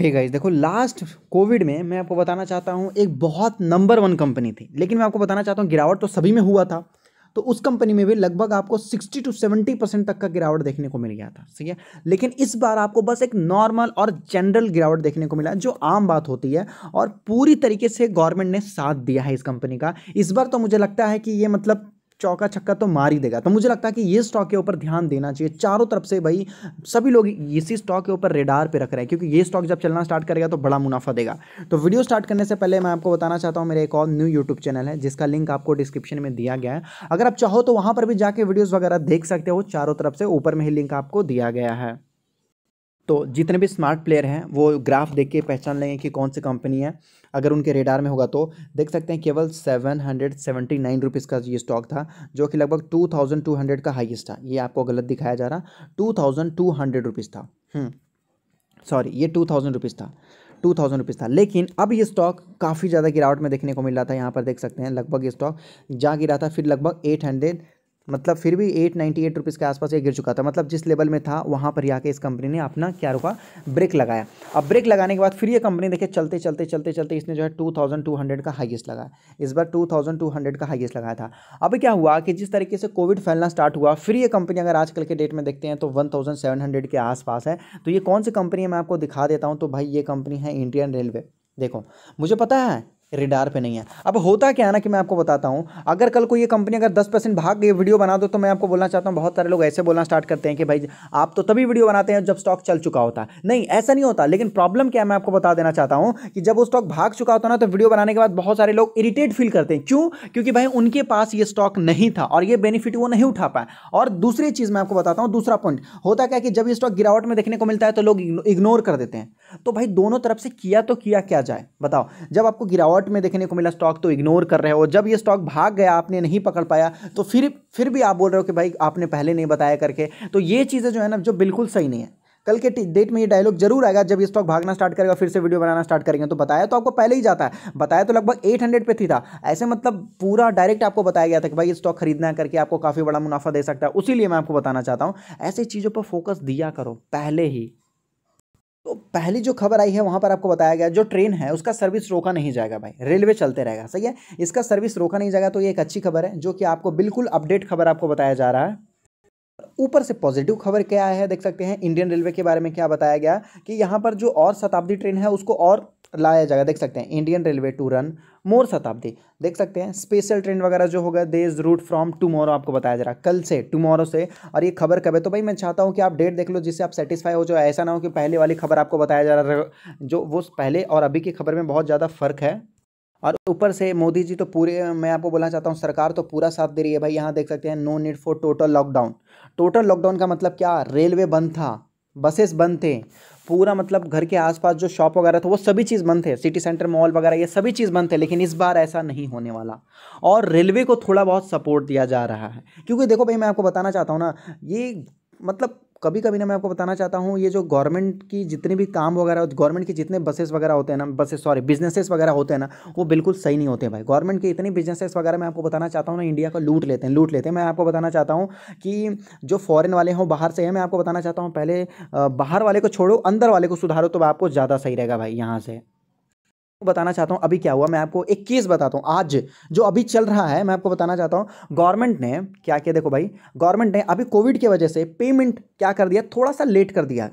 हे guys देखो last covid में मैं आपको बताना चाहता हूँ एक बहुत नंबर वन कंपनी थी लेकिन मैं आपको बताना चाहता हूँ गिरावट तो सभी में हुआ था तो उस कंपनी में भी लगभग आपको 60 टू 70 परसेंट तक का गिरावट देखने को मिल गया था ठीक है लेकिन इस बार आपको बस एक नॉर्मल और जनरल गिरावट देखने को मिला जो आम बात होती है और पूरी तरीके से गवर्नमेंट ने साथ दिया है इस कंपनी का इस बार तो मुझे लगता है कि ये मतलब चौका छक्का तो मार ही देगा तो मुझे लगता है कि ये स्टॉक के ऊपर ध्यान देना चाहिए चारों तरफ से भाई सभी लोग इसी स्टॉक के ऊपर रेडार पे रख रहे हैं क्योंकि ये स्टॉक जब चलना स्टार्ट करेगा तो बड़ा मुनाफा देगा तो वीडियो स्टार्ट करने से पहले मैं आपको बताना चाहता हूँ मेरे एक और न्यू यूट्यूब चैनल है जिसका लिंक आपको डिस्क्रिप्शन में दिया गया है अगर आप चाहो तो वहाँ पर भी जाके वीडियोज़ वगैरह देख सकते हो चारों तरफ से ऊपर में ही लिंक आपको दिया गया है तो जितने भी स्मार्ट प्लेयर हैं वो ग्राफ देख के पहचान लेंगे कि कौन सी कंपनी है अगर उनके रेडार में होगा तो देख सकते हैं केवल seven hundred seventy nine rupees का ये स्टॉक था जो कि लगभग टू थाउजेंड टू हंड्रेड का हाईएस्ट था ये आपको गलत दिखाया जा रहा two thousand two hundred rupees था सॉरी हम्म, ये टू थाउजेंड रुपीज़ था टू थाउजेंड रुपीज़ था लेकिन अब ये स्टॉक काफ़ी ज़्यादा गिरावट में देखने को मिल रहा था यहाँ पर देख सकते हैं लगभग ये स्टॉक जा गिरा था फिर लगभग एट हंड्रेड मतलब फिर भी एट नाइन्टी एट रुपीज़ के आसपास ये गिर चुका था मतलब जिस लेवल में था वहाँ पर आके इस कंपनी ने अपना क्या रुका ब्रेक लगाया अब ब्रेक लगाने के बाद फिर ये कंपनी देखिए चलते चलते चलते चलते इसने जो है टू थाउजेंड टू हंड्रेड का हाइएस्ट लगाया इस बार टू थाउजेंड टू हंड्रेड का हाइएस्ट लगाया था अब क्या हुआ कि जिस तरीके से कोविड फैलना स्टार्ट हुआ फिर ये कंपनी अगर आजकल के डेट में देखते हैं तो वन थाउजेंड सेवन हंड्रेड के आसपास है तो ये कौन सी कंपनी है मैं आपको दिखा देता हूँ तो भाई ये कंपनी है इंडियन रेलवे देखो मुझे पता है रिडार पे नहीं है अब होता क्या है ना कि मैं आपको बताता हूँ अगर कल को ये कंपनी अगर दस परसेंट भाग गई वीडियो बना दो तो मैं आपको बोलना चाहता हूँ बहुत सारे लोग ऐसे बोलना स्टार्ट करते हैं कि भाई आप तो तभी वीडियो बनाते हैं जब स्टॉक चल चुका होता है नहीं ऐसा नहीं होता लेकिन प्रॉब्लम क्या है मैं आपको बता देना चाहता हूँ कि जब वो स्टॉक भाग चुका होता ना तो वीडियो बनाने के बाद बहुत सारे लोग इरीटेट फील करते हैं क्यों क्योंकि भाई उनके पास ये स्टॉक नहीं था और ये बेनिफिट वो नहीं उठा पाए और दूसरी चीज़ मैं आपको बताता हूँ दूसरा पॉइंट होता क्या कि जब ये स्टॉक गिरावट में देखने को मिलता है तो लोग इग्नोर कर देते हैं तो भाई दोनों तरफ से किया तो किया क्या जाए बताओ जब आपको गिरावट शॉर्ट में देखने को मिला स्टॉक तो इग्नोर कर रहे हो जब ये स्टॉक भाग गया आपने नहीं पकड़ पाया तो फिर फिर भी आप बोल रहे हो कि भाई आपने पहले नहीं बताया करके तो ये चीज़ें जो है ना जो बिल्कुल सही नहीं है कल के डेट में ये डायलॉग जरूर आएगा जब स्टॉक भागना स्टार्ट करेगा फिर से वीडियो बनाना स्टार्ट करेंगे तो बताया तो आपको पहले ही जाता है बताया तो लगभग 800 पे थी था ऐसे मतलब पूरा डायरेक्ट आपको बताया गया था कि भाई स्टॉक खरीदना करके आपको काफ़ी बड़ा मुनाफा दे सकता है उसीलिए मैं आपको बताना चाहता हूँ ऐसी चीज़ों पर फोकस दिया करो पहले ही तो पहली जो खबर आई है वहाँ पर आपको बताया गया जो ट्रेन है उसका सर्विस रोका नहीं जाएगा भाई रेलवे चलते रहेगा सही है इसका सर्विस रोका नहीं जाएगा तो ये एक अच्छी खबर है जो कि आपको बिल्कुल अपडेट खबर आपको बताया जा रहा है ऊपर से पॉजिटिव खबर क्या आया है देख सकते हैं इंडियन रेलवे के बारे में क्या बताया गया कि यहाँ पर जो और शताब्दी ट्रेन है उसको और लाया जाएगा देख सकते हैं Indian railway to run more Shatabdi देख सकते हैं स्पेशल ट्रेन वगैरह जो होगा they is route from tomorrow आपको बताया जा रहा है कल से टुमारो से और ये खबर कब है तो भाई मैं चाहता हूँ कि आप डेट देख लो जिससे आप सेटिस्फाई हो जाओ ऐसा ना हो कि पहले वाली खबर आपको बताया जा रहा है जो वो पहले और अभी की खबर में बहुत ज़्यादा फर्क है और ऊपर से मोदी जी तो पूरे मैं आपको बोलना चाहता हूँ सरकार तो पूरा साथ दे रही है भाई यहाँ देख सकते हैं no need for total lockdown total lockdown का मतलब क्या रेलवे बंद था बसेस बंद थे पूरा मतलब घर के आसपास जो शॉप वगैरह था वो सभी चीज़ बंद थे सिटी सेंटर मॉल वगैरह ये सभी चीज़ बंद थे लेकिन इस बार ऐसा नहीं होने वाला और रेलवे को थोड़ा बहुत सपोर्ट दिया जा रहा है क्योंकि देखो भाई मैं आपको बताना चाहता हूँ ना ये मतलब कभी कभी ना मैं आपको बताना चाहता हूँ ये जो गवर्नमेंट की जितने भी काम वगैरह गवर्नमेंट के जितने बसेस वगैरह होते हैं ना बसेस सॉरी बिजनेसेस वगैरह होते हैं ना वो बिल्कुल सही नहीं होते हैं भाई गवर्नमेंट के इतने बिजनेसेस वगैरह मैं आपको बताना चाहता हूँ ना इंडिया का लूट लेते हैं लूट लेते हैं मैं आपको बताना चाहता हूँ कि जो फॉरन वाले हों बाहर से हैं मैं आपको बताना चाहता हूँ पहले बाहर वाले को छोड़ो अंदर वाले को सुधारो तो आपको ज़्यादा सही रहेगा भाई यहाँ से बताना चाहता हूँ अभी क्या हुआ मैं आपको एक केस बताता हूँ आज जो अभी चल रहा है मैं आपको बताना चाहता हूँ गवर्नमेंट ने क्या किया देखो भाई गवर्नमेंट ने अभी कोविड की वजह से पेमेंट क्या कर दिया थोड़ा सा लेट कर दिया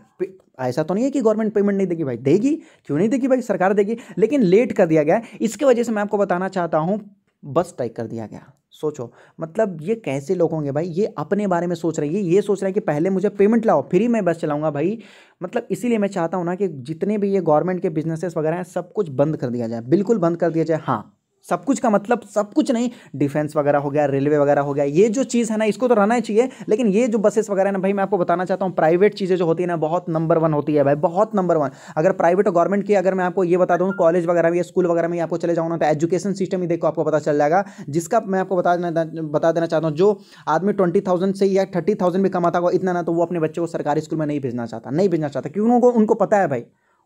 ऐसा तो नहीं है कि गवर्नमेंट पेमेंट नहीं देगी भाई देगी क्यों नहीं देगी भाई सरकार देगी लेकिन लेट कर दिया गया इसके वजह से मैं आपको बताना चाहता हूँ बस टाइप कर दिया गया सोचो मतलब ये कैसे लोग होंगे भाई ये अपने बारे में सोच रहे हैं ये ये सोच रहे हैं कि पहले मुझे पेमेंट लाओ ही मैं बस चलाऊंगा भाई मतलब इसीलिए मैं चाहता हूँ ना कि जितने भी ये गवर्नमेंट के बिजनेसेस वगैरह हैं सब कुछ बंद कर दिया जाए बिल्कुल बंद कर दिया जाए हाँ सब कुछ का मतलब सब कुछ नहीं डिफेंस वगैरह हो गया रेलवे वगैरह हो गया ये जो चीज़ है ना इसको तो रहना ही चाहिए लेकिन ये जो बसेस वगैरह ना भाई मैं आपको बताना चाहता हूँ प्राइवेट चीज़ें जो होती है ना बहुत नंबर वन होती है भाई बहुत नंबर वन अगर प्राइवेट और गवर्नमेंट की अगर मैं आपको ये बता दूँ कॉलेज वगैरह में या स्कूल वगैरह में आपको चले जाऊँ ना तो एजुकेशन सिस्टम ही देखो आपको पता चल जाएगा जिसका मैं आपको बता बता देना चाहता हूँ जो आदमी ट्वेंटी थाउजेंड से या थर्टी थाउजेंड में कमाता होगा इतना ना तो वो अपने बच्चे को सरकारी स्कूल में नहीं भेजना चाहता नहीं भेजना चाहता क्योंकि उनको उनको पता है भाई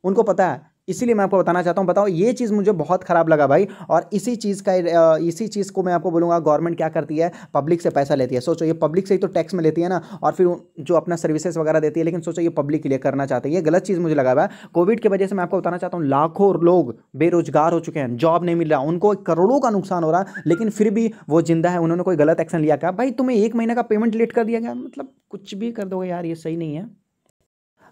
उनको पता है इसीलिए मैं आपको बताना चाहता हूँ बताओ ये चीज़ मुझे बहुत ख़राब लगा भाई और इसी चीज़ का इसी चीज़ को मैं आपको बोलूँगा गवर्नमेंट क्या करती है पब्लिक से पैसा लेती है सोचो ये पब्लिक से ही तो टैक्स में लेती है ना और फिर जो अपना सर्विसेज वगैरह देती है लेकिन सोचो ये पब्लिक के लिए करना चाहते हैं ये गलत चीज़ मुझे लगा हुआ है कोविड की वजह से मैं आपको बताना चाहता हूँ लाखों लोग बेरोजगार हो चुके हैं जॉब नहीं मिल रहा उनको करोड़ों का नुकसान हो रहा लेकिन फिर भी वो जिंदा है उन्होंने कोई गलत एक्शन लिया क्या भाई तुम्हें एक महीने का पेमेंट लेट कर दिया गया मतलब कुछ भी कर दोगे यार ये सही नहीं है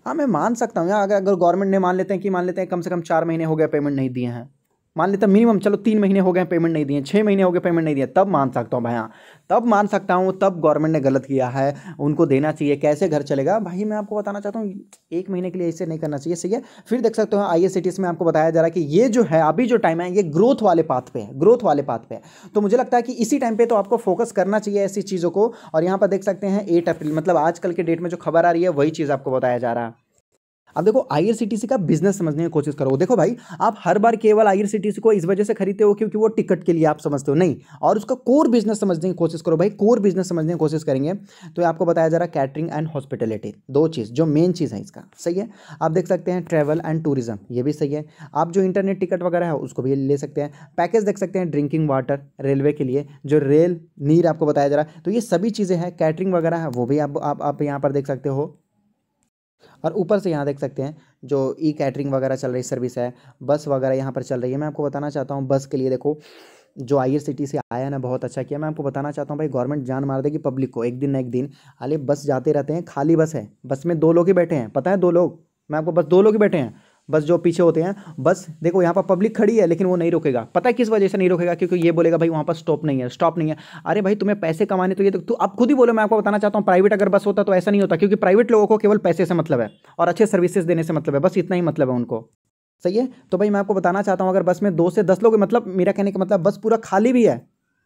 हाँ मैं मान सकता हूँ यार अगर अगर गवर्नमेंट ने मान लेते हैं कि मान लेते हैं कम से कम चार महीने हो गए पेमेंट नहीं दिए हैं मान लेता मिनिमम चलो तीन महीने हो गए पेमेंट नहीं दिए छः महीने हो गए पेमेंट नहीं दिए तब मान सकता हूँ भैया तब मान सकता हूँ तब गवर्नमेंट ने गलत किया है उनको देना चाहिए कैसे घर चलेगा भाई मैं आपको बताना चाहता हूँ एक महीने के लिए ऐसे नहीं करना चाहिए सही है फिर देख सकते हो आई एस में आपको बताया जा रहा है कि ये जो है अभी जो टाइम है ये ग्रोथ वाले पाथ पे है ग्रोथ वाले पाथ पे है तो मुझे लगता है कि इसी टाइम पर तो आपको फोकस करना चाहिए ऐसी चीज़ों को और यहाँ पर देख सकते हैं एट अप्रैल मतलब आजकल के डेट में जो खबर आ रही है वही चीज़ आपको बताया जा रहा है अब देखो आई का बिजनेस समझने की कोशिश करो देखो भाई आप हर बार केवल आई को इस वजह से खरीदते हो क्योंकि वो टिकट के लिए आप समझते हो नहीं और उसका कोर बिजनेस समझने की कोशिश करो भाई कोर बिजनेस समझने की कोशिश करेंगे तो आपको बताया जा रहा है कैटरिंग एंड हॉस्पिटलिटी दो चीज़ जो मेन चीज़ है इसका सही है आप देख सकते हैं ट्रैवल एंड टूरिज्म ये भी सही है आप जो इंटरनेट टिकट वगैरह है उसको भी ले सकते हैं पैकेज देख सकते हैं ड्रिंकिंग वाटर रेलवे के लिए जो रेल नीर आपको बताया जा रहा है तो ये सभी चीज़ें हैं कैटरिंग वगैरह है वो भी आप यहाँ पर देख सकते हो और ऊपर से यहाँ देख सकते हैं जो ई कैटरिंग वगैरह चल रही सर्विस है बस वगैरह यहाँ पर चल रही है मैं आपको बताना चाहता हूँ बस के लिए देखो जो आई सिटी से आया ना बहुत अच्छा किया मैं आपको बताना चाहता हूँ भाई गवर्नमेंट जान मार देगी पब्लिक को एक दिन ना एक दिन अरे बस जाते रहते हैं खाली बस है बस में दो लोग ही बैठे हैं पता है दो लोग मैं आपको बस दो लोग ही बैठे हैं बस जो पीछे होते हैं बस देखो यहाँ पर पब्लिक खड़ी है लेकिन वो नहीं रोकेगा पता है किस वजह से नहीं रोकेगा क्योंकि ये बोलेगा भाई वहाँ पर स्टॉप नहीं है स्टॉप नहीं है अरे भाई तुम्हें पैसे कमाने तो ये तो आप खुद ही बोलो मैं आपको बताना चाहता हूँ प्राइवेट अगर बस होता तो ऐसा नहीं होता क्योंकि प्राइवेट लोगों को केवल पैसे से मतलब है और अच्छे सर्विसेज देने से मतलब है बस इतना ही मतलब है उनको सही है तो भाई मैं आपको बताना चाहता हूँ अगर बस में दो से दस लोग मतलब मेरा कहने का मतलब बस पूरा खाली भी है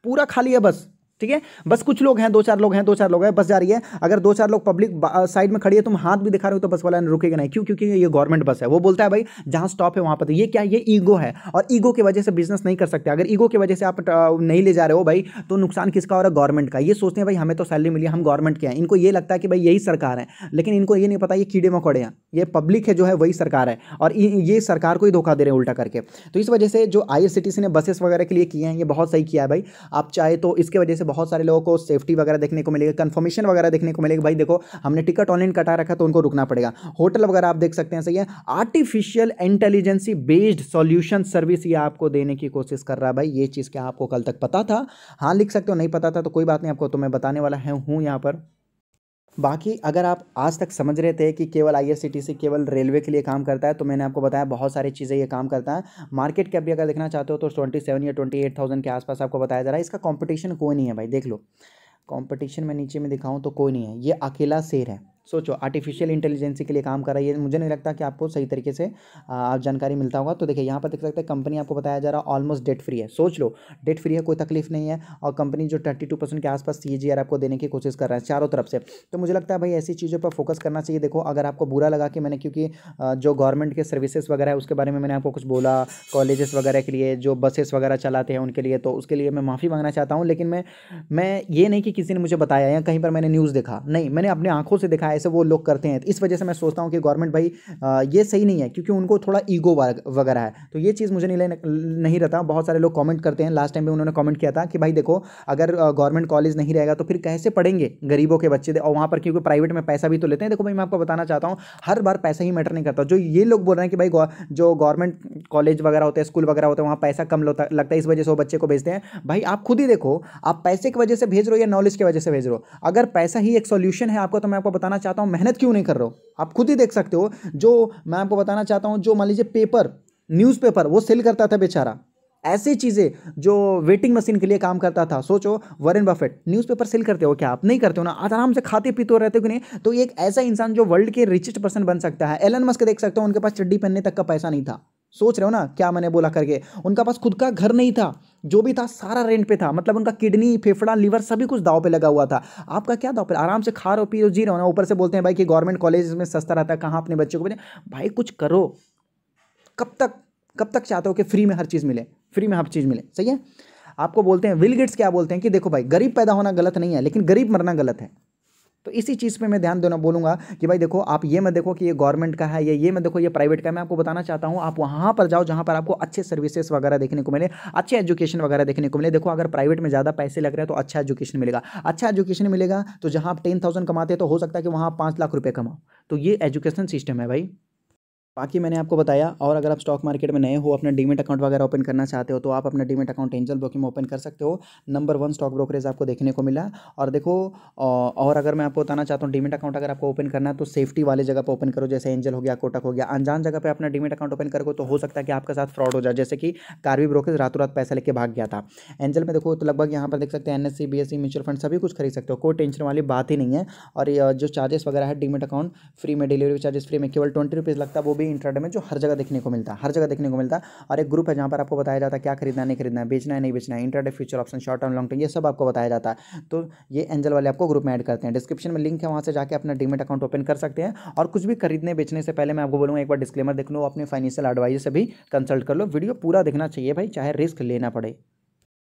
पूरा खाली है बस ठीक है बस कुछ लोग हैं दो चार लोग हैं दो चार लोग हैं बस जा रही है अगर दो चार लोग पब्लिक साइड में खड़ी है तुम हाथ भी दिखा रहे हो तो बस वाला रुकेगा नहीं क्यों क्योंकि ये गवर्नमेंट बस है वो बोलता है भाई जहां स्टॉप है वहां पर तो- ये क्या ये ईगो है और ईगो की वजह से बिजनेस नहीं कर सकते अगर ईगो की वजह से आप नहीं ले जा रहे हो भाई तो नुकसान किसका हो रहा है गवर्नमेंट का ये सोचते हैं भाई हमें तो सैलरी मिली हम गवर्नमेंट के हैं इनको ये लगता है कि भाई यही सरकार है लेकिन इनको ये नहीं पता ये कीड़े मकोड़े हैं ये पब्लिक है जो है वही सरकार है और ये सरकार को ही धोखा दे रहे हैं उल्टा करके तो इस वजह से जो आई ने बसेस वगैरह के लिए किए हैं ये बहुत सही किया है भाई आप चाहे तो इसके वजह से बहुत सारे लोगों को सेफ्टी वगैरह देखने को मिलेगी कन्फर्मेशन वगैरह देखने को मिलेगी भाई देखो हमने टिकट ऑनलाइन कटा रखा तो उनको रुकना पड़ेगा होटल वगैरह आप देख सकते हैं सही है artificial intelligence based solution service ये आपको देने की कोशिश कर रहा है भाई ये चीज़ क्या आपको कल तक पता था हाँ लिख सकते हो नहीं पता था तो कोई बात नहीं आपको तो मैं बताने वाला है हूँ यहाँ पर बाकी अगर आप आज तक समझ रहे थे कि केवल आईआरसीटीसी केवल रेलवे के लिए काम करता है तो मैंने आपको बताया बहुत सारी चीज़ें ये काम करता है मार्केट कैप भी अगर देखना चाहते हो तो ट्वेंटी सेवन या ट्वेंटी एट थाउजेंड के आसपास आपको बताया जा रहा है इसका कॉम्पिटिशन कोई नहीं है भाई देख लो कॉम्पिटिशन में नीचे में दिखाऊँ तो कोई नहीं है ये अकेला शेर है सोचो आर्टिफिशियल इंटेलिजेंसी के लिए काम कर रहा है ये मुझे नहीं लगता कि आपको सही तरीके से आप जानकारी मिलता होगा तो देखिए यहाँ पर देख सकते हैं कंपनी आपको बताया जा रहा है ऑलमोस्ट डेट फ्री है सोच लो डेट फ्री है कोई तकलीफ नहीं है और कंपनी जो थर्टी टू परसेंट के आसपास सी आपको देने की कोशिश कर रहा है चारों तरफ से तो मुझे लगता है भाई ऐसी चीज़ों पर फोकस करना चाहिए देखो अगर आपको बुरा लगा कि मैंने क्योंकि जो गवर्नमेंट के सर्विसेज वगैरह है उसके बारे में मैंने आपको कुछ बोला कॉलेजेस वगैरह के लिए जो बसेस वगैरह चलाते हैं उनके लिए तो उसके लिए मैं माफ़ी मांगना चाहता हूँ लेकिन मैं मैं ये नहीं कि किसी ने मुझे बताया या कहीं पर मैंने न्यूज़ देखा नहीं मैंने अपनी आंखों से देखा ऐसे वो लोग करते हैं इस वजह से मैं सोचता हूँ कि गवर्नमेंट भाई आ, ये सही नहीं है क्योंकि उनको थोड़ा ईगो वगैरह है तो ये चीज़ मुझे नहीं नहीं रहता बहुत सारे लोग कॉमेंट करते हैं लास्ट टाइम भी उन्होंने कॉमेंट किया था कि भाई देखो अगर गवर्नमेंट कॉलेज नहीं रहेगा तो फिर कैसे पढ़ेंगे गरीबों के बच्चे और वहाँ पर क्योंकि प्राइवेट में पैसा भी तो लेते हैं देखो भाई मैं आपको बताना चाहता हूँ हर बार पैसा ही मैटर नहीं करता जो ये लोग बोल रहे हैं कि भाई जो गवर्नमेंट कॉलेज वगैरह होते हैं स्कूल वगैरह होते हैं वहाँ पैसा कम लगता है इस वजह से वो बच्चे को भेजते हैं भाई आप खुद ही देखो आप पैसे की वजह से भेज रहे हो या नॉलेज की वजह से भेज रहे हो अगर पैसा ही एक सोल्यूशन है आपको तो मैं आपको बताना चाहता हूँ मेहनत क्यों नहीं कर रहे हो आप खुद ही देख सकते हो जो मैं आपको बताना चाहता हूँ जो मान लीजिए पेपर न्यूज़पेपर वो सेल करता था बेचारा ऐसी चीज़ें जो वेटिंग मशीन के लिए काम करता था सोचो वरेन बफेट न्यूज़पेपर सेल करते हो क्या आप नहीं करते हो ना आराम से खाते पीते हो रहते हो कि नहीं तो एक ऐसा इंसान जो वर्ल्ड के रिचेस्ट पर्सन बन सकता है एलन मस्क देख सकते हो उनके पास चड्डी पहनने तक का पैसा नहीं था सोच रहे हो ना क्या मैंने बोला करके उनका पास खुद का घर नहीं था जो भी था सारा रेंट पे था मतलब उनका किडनी फेफड़ा लीवर सभी कुछ दाव पे लगा हुआ था आपका क्या दाव पे आराम से खा रो पी रो जी रहो ना ऊपर से बोलते हैं भाई कि गवर्नमेंट कॉलेज में सस्ता रहता है कहाँ अपने बच्चों को भेजें भाई कुछ करो कब तक कब तक चाहते हो कि फ्री में हर चीज़ मिले फ्री में हर चीज़ मिले सही है आपको बोलते हैं विल गेट्स क्या बोलते हैं कि देखो भाई गरीब पैदा होना गलत नहीं है लेकिन गरीब मरना गलत है तो इसी चीज़ पे मैं ध्यान देना बोलूँगा कि भाई देखो आप ये मत देखो कि ये गवर्नमेंट का है या ये मत देखो ये प्राइवेट का है मैं आपको बताना चाहता हूँ आप वहाँ पर जाओ जहाँ पर आपको अच्छे सर्विसेज वगैरह देखने को मिले अच्छे एजुकेशन वगैरह देखने को मिले देखो अगर प्राइवेट में ज़्यादा पैसे लग रहे हैं तो अच्छा एजुकेशन मिलेगा अच्छा एजुकेशन मिलेगा तो जहाँ आप टेन थाउजेंड कमाते हैं तो हो सकता है कि वहाँ पाँच लाख रुपये कमाओ तो ये एजुकेशन सिस्टम है भाई बाकी मैंने आपको बताया और अगर आप स्टॉक मार्केट में नए हो अपना डीमेट अकाउंट वगैरह ओपन करना चाहते हो तो आप अपना डीमेट अकाउंट एंजल ब्रोकिंग में ओपन कर सकते हो नंबर वन स्टॉक ब्रोकरेज आपको देखने को मिला और देखो और अगर मैं आपको बताना चाहता हूँ डीमेट अकाउंट अगर आपको ओपन करना है तो सेफ्टी वाले जगह पर ओपन करो जैसे एंजल हो गया कोटक हो गया अनजान जगह पर अपना डीमेट अकाउंट ओपन करो तो हो सकता है कि आपके साथ फ्रॉड हो जाए जैसे कि कार्वी ब्रोकरेज रातों रात पैसा लेके भाग गया था एंजल में देखो तो लगभग यहाँ पर देख सकते हैं N S C B S C mutual fund सभी कुछ खरीद सकते हो कोई टेंशन वाली बात ही नहीं है और जो चार्जेस वगैरह है डीमेट अकाउंट फ्री में डिलीवरी चार्जेस फ्री में केवल ट्वेंटी रुपीज़ लगता है वो भी भी इंट्राडे में जो हर जगह देखने को मिलता है हर जगह देखने को मिलता है और एक ग्रुप है जहाँ पर आपको बताया जाता है क्या खरीदना नहीं खरीदना है बेचना है नहीं बेचना है intraday future option short term long term ये सब आपको बताया जाता है तो ये एंजल वाले आपको ग्रुप में एड करते हैं डिस्क्रिप्शन में लिंक है वहाँ से जाकर अपना डीमेट अकाउंट ओपन कर सकते हैं और कुछ भी खरीदने बेचने से पहले मैं आपको बोलूँगा एक बार डिस्क्लेमर देख लो अपने फाइनेंशियल एडवाइजर से भी कंसल्ट कर लो वीडियो पूरा देखना चाहिए भाई चाहे रिस्क लेना पड़े